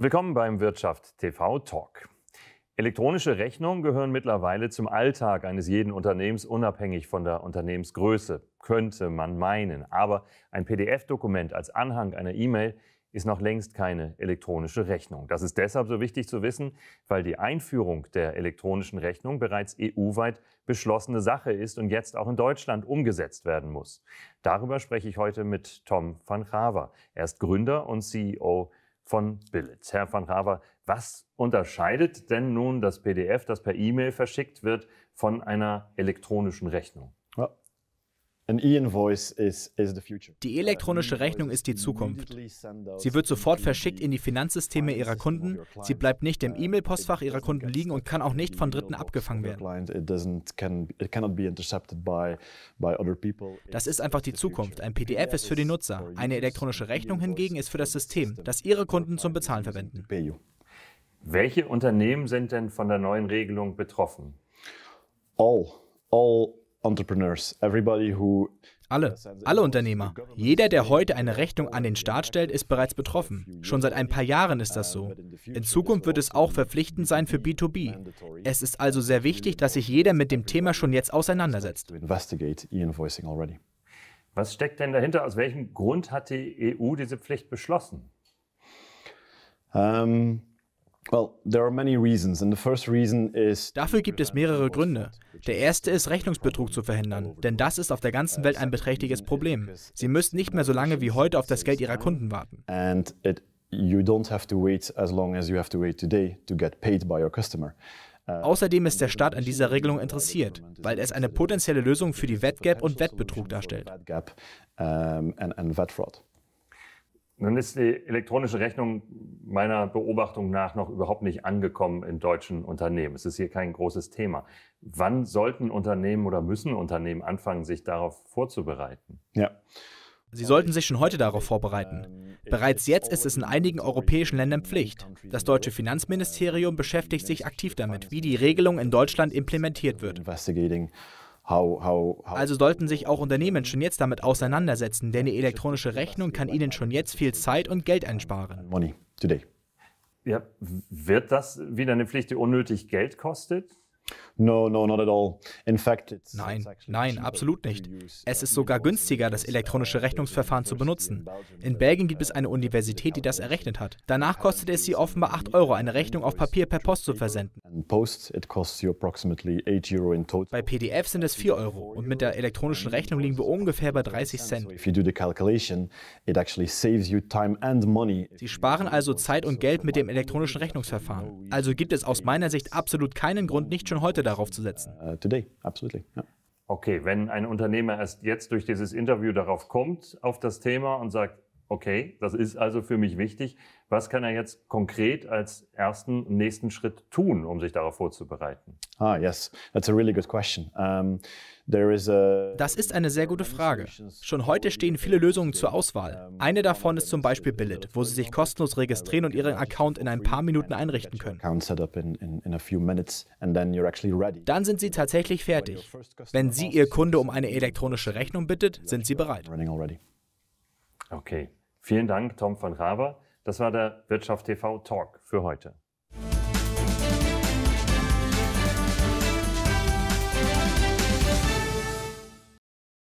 Willkommen beim Wirtschaft TV Talk. Elektronische Rechnungen gehören mittlerweile zum Alltag eines jeden Unternehmens, unabhängig von der Unternehmensgröße, könnte man meinen. Aber ein PDF-Dokument als Anhang einer E-Mail ist noch längst keine elektronische Rechnung. Das ist deshalb so wichtig zu wissen, weil die Einführung der elektronischen Rechnung bereits EU-weit beschlossene Sache ist und jetzt auch in Deutschland umgesetzt werden muss. Darüber spreche ich heute mit Tom van Raver. Er ist Gründer und CEO von Billitz. Herr van Raver, was unterscheidet denn nun das PDF, das per E-Mail verschickt wird, von einer elektronischen Rechnung? Die elektronische Rechnung ist die Zukunft. Sie wird sofort verschickt in die Finanzsysteme ihrer Kunden, sie bleibt nicht im E-Mail-Postfach ihrer Kunden liegen und kann auch nicht von Dritten abgefangen werden. Das ist einfach die Zukunft. Ein PDF ist für die Nutzer. Eine elektronische Rechnung hingegen ist für das System, das ihre Kunden zum Bezahlen verwenden. Welche Unternehmen sind denn von der neuen Regelung betroffen? All. All alle, alle Unternehmer. Jeder, der heute eine Rechnung an den Staat stellt, ist bereits betroffen. Schon seit ein paar Jahren ist das so. In Zukunft wird es also auch verpflichtend sein für B2B. Es ist also sehr wichtig, dass sich jeder mit dem Thema schon jetzt auseinandersetzt. Was steckt denn dahinter? Aus welchem Grund hat die EU diese Pflicht beschlossen? Um Dafür gibt es mehrere Gründe. Der erste ist, Rechnungsbetrug zu verhindern, denn das ist auf der ganzen Welt ein beträchtliches Problem. Sie müssen nicht mehr so lange wie heute auf das Geld ihrer Kunden warten. Uh, Außerdem ist der Staat an dieser Regelung interessiert, weil es eine potenzielle Lösung für die Wettgap und Wettbetrug darstellt. Nun ist die elektronische Rechnung meiner Beobachtung nach noch überhaupt nicht angekommen in deutschen Unternehmen. Es ist hier kein großes Thema. Wann sollten Unternehmen oder müssen Unternehmen anfangen, sich darauf vorzubereiten? Ja. Sie sollten sich schon heute darauf vorbereiten. Bereits jetzt ist es in einigen europäischen Ländern Pflicht. Das deutsche Finanzministerium beschäftigt sich aktiv damit, wie die Regelung in Deutschland implementiert wird. How, how, how also sollten sich auch Unternehmen schon jetzt damit auseinandersetzen, denn die elektronische Rechnung kann ihnen schon jetzt viel Zeit und Geld einsparen. Money today. Ja, wird das wieder eine Pflicht, die unnötig Geld kostet? nein, nein, absolut nicht. Es ist sogar günstiger, das elektronische Rechnungsverfahren zu benutzen. In Belgien gibt es eine Universität, die das errechnet hat. Danach kostet es sie offenbar 8 Euro, eine Rechnung auf Papier per Post zu versenden. Bei PDF sind es 4 Euro und mit der elektronischen Rechnung liegen wir ungefähr bei 30 Cent. Sie sparen also Zeit und Geld mit dem elektronischen Rechnungsverfahren. Also gibt es aus meiner Sicht absolut keinen Grund, nicht schon heute darauf zu setzen. Äh, today, absolutely. Yeah. Okay, wenn ein Unternehmer erst jetzt durch dieses Interview darauf kommt, auf das Thema und sagt, okay, das ist also für mich wichtig. Was kann er jetzt konkret als ersten nächsten Schritt tun, um sich darauf vorzubereiten? Ah, yes, that's a really good question. Um, there is a das ist eine sehr gute Frage. Schon heute stehen viele Lösungen zur Auswahl. Eine davon ist zum Beispiel Billet, wo Sie sich kostenlos registrieren und Ihren Account in ein paar Minuten einrichten können. Dann sind Sie tatsächlich fertig. Wenn Sie Ihr Kunde um eine elektronische Rechnung bittet, sind Sie bereit. Okay. Vielen Dank, Tom von Raber. Das war der Wirtschaft TV Talk für heute.